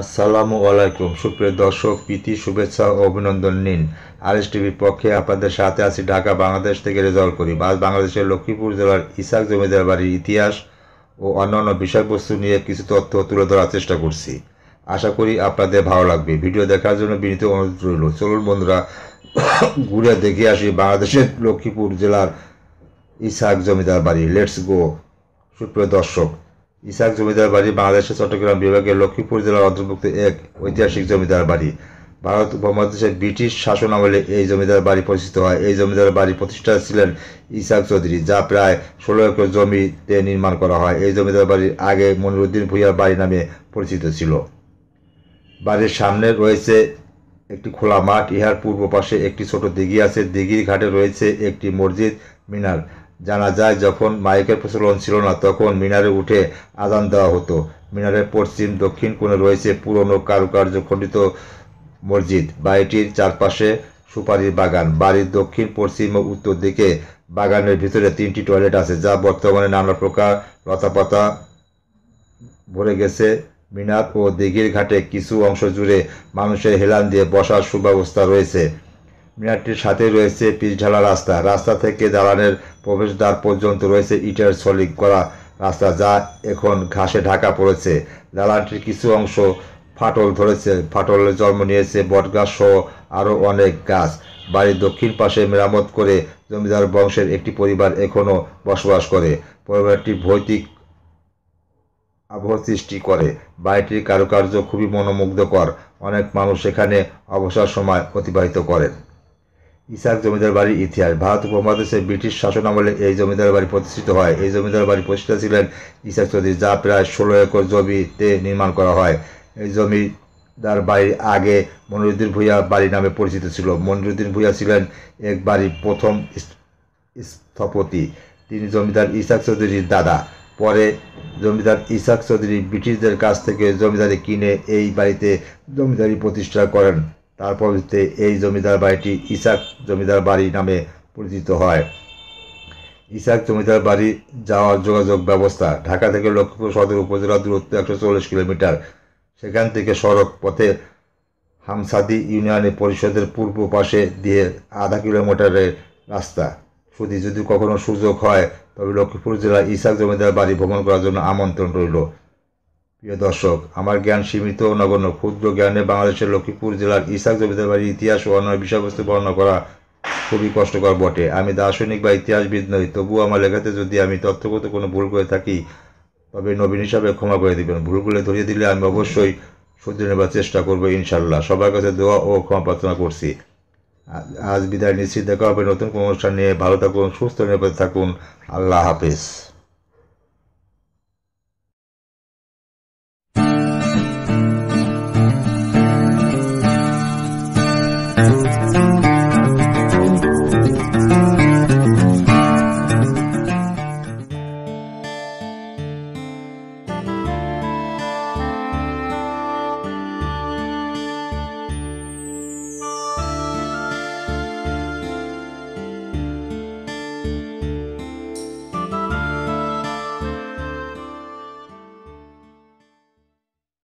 আসসালামু আলাইকুম সুপ্রিয় দর্শক প্রীতি শুভেচ্ছা ও অভিনন্দন নিন আর এস টিভির পক্ষে আপনাদের সাথে আছি ঢাকা বাংলাদেশ থেকে রেজাল্ট করি আজ বাংলাদেশের লক্ষ্মীপুর জেলার ইসাক জমিদার বাড়ির ইতিহাস ও অন্যান্য বিষয়বস্তু নিয়ে কিছু তথ্য তুলে ধরার চেষ্টা করছি আশা করি আপনাদের ভালো লাগবে ভিডিও দেখার জন্য বিনীত অনুরোধ রইল চলুন বন্ধুরা ঘুরে দেখে আসি বাংলাদেশের লক্ষ্মীপুর জেলার ইসাক জমিদার বাড়ি লেটস গো সুপ্রিয় দর্শক ইসাক জমিদার বাড়ি বাংলাদেশের চট্টগ্রাম বিভাগের লক্ষ্মীপুর জেলার অন্তর্ভুক্ত এক ঐতিহাসিক জমিদার বাড়ি ভারত উপমহাদেশের ব্রিটিশ শাসন আমলে এই জমিদার বাড়ি প্রতিষ্ঠিত হয় এই জমিদার বাড়ি প্রতিষ্ঠা ছিলেন ইসাক চৌধুরী যা প্রায় ষোলো একর জমিতে নির্মাণ করা হয় এই জমিদার বাড়ির আগে মনিরুদ্দিন ভুইয়ার বাড়ি নামে পরিচিত ছিল বাড়ির সামনে রয়েছে একটি খোলা মাঠ ইহার পূর্ব পাশে একটি ছোট দিঘি আছে দিঘির ঘাটে রয়েছে একটি মসজিদ মিনার জানা যায় যখন মাইকের প্রচলন ছিল না তখন মিনারে উঠে আদান দেওয়া হতো মিনারের পশ্চিম দক্ষিণ কোণে রয়েছে পুরনো কারুকার্য খণ্ডিত মসজিদ বাড়িটির চারপাশে সুপারির বাগান বাড়ির দক্ষিণ পশ্চিম ও উত্তর দিকে বাগানের ভিতরে তিনটি টয়লেট আছে যা বর্তমানে নানা প্রকার লতাপাতা ভরে গেছে মিনার ও দিঘির ঘাটে কিছু অংশ জুড়ে মানুষের হেলান দিয়ে বসার সুব্যবস্থা রয়েছে মিনারটির সাথে রয়েছে ঢালা রাস্তা রাস্তা থেকে দালানের প্রবেশদ্বার পর্যন্ত রয়েছে ইটের সলিক করা রাস্তা যা এখন ঘাসে ঢাকা পড়েছে দালানটির কিছু অংশ ফাটল ধরেছে ফাটলে জন্ম নিয়েছে বটগাছ সহ আরও অনেক গাছ বাড়ির দক্ষিণ পাশে মেরামত করে জমিদার বংশের একটি পরিবার এখনও বসবাস করে পরিবারটি ভৌতিক আবহ সৃষ্টি করে বাড়িটির কারুকার্য খুবই মনোমুগ্ধকর অনেক মানুষ এখানে অবসর সময় অতিবাহিত করেন ইসাক জমিদার বাড়ির ইতিহাস ভারত উপমহাদেশে ব্রিটিশ শাসন আমলে এই জমিদার বাড়ি প্রতিষ্ঠিত হয় এই জমিদার বাড়ি প্রতিষ্ঠা ছিলেন ইসাক চৌধুরী যা প্রায় ষোলো একর জমিতে নির্মাণ করা হয় এই জমিদার বাড়ির আগে মনিরুদ্দিন ভূঁইয়া বাড়ি নামে পরিচিত ছিল মনিরুদ্দিন ভূঁইয়া ছিলেন এক বাড়ির প্রথম স্থপতি তিনি জমিদার ইসাক চৌধুরীর দাদা পরে জমিদার ইসাক চৌধুরী ব্রিটিশদের কাছ থেকে জমিদারি কিনে এই বাড়িতে জমিদারি প্রতিষ্ঠা করেন তার পরবর্তীতে এই জমিদার বাড়িটি ইসাক জমিদার বাড়ি নামে পরিচিত হয় ইসাক জমিদার বাড়ি যাওয়ার যোগাযোগ ব্যবস্থা ঢাকা থেকে লক্ষ্মীপুর সদর উপজেলা দূরত্ব একশো চল্লিশ কিলোমিটার সেখান থেকে সড়ক পথে হামসাদি ইউনিয়নের পরিষদের পূর্ব পাশে দিয়ে আধা কিলোমিটারের রাস্তা শুধু যদি কখনো সুযোগ হয় তবে লক্ষ্মীপুর জেলার ইসাক জমিদার বাড়ি ভ্রমণ করার জন্য আমন্ত্রণ রইল প্রিয় দর্শক আমার জ্ঞান সীমিত নগণ্য ক্ষুদ্র জ্ঞানে বাংলাদেশের লক্ষ্মীপুর জেলার ইসাক জমিদার বাড়ির ইতিহাস ও অন্য বিষয়বস্তু বর্ণনা করা খুবই কষ্টকর বটে আমি দার্শনিক বা ইতিহাসবিদ নই তবুও আমার লেখাতে যদি আমি তথ্যগত কোনো ভুল করে থাকি তবে নবীন হিসাবে ক্ষমা করে দেবেন ভুলগুলো ধরিয়ে দিলে আমি অবশ্যই সূর্য নেবার চেষ্টা করবো ইনশাল্লাহ সবার কাছে দোয়া ও ক্ষমা প্রার্থনা করছি আজ বিদায় নিশ্চিত দেখা হবে নতুন কোনো অনুষ্ঠান নিয়ে ভালো থাকুন সুস্থ নিরাপদে থাকুন আল্লাহ হাফিজ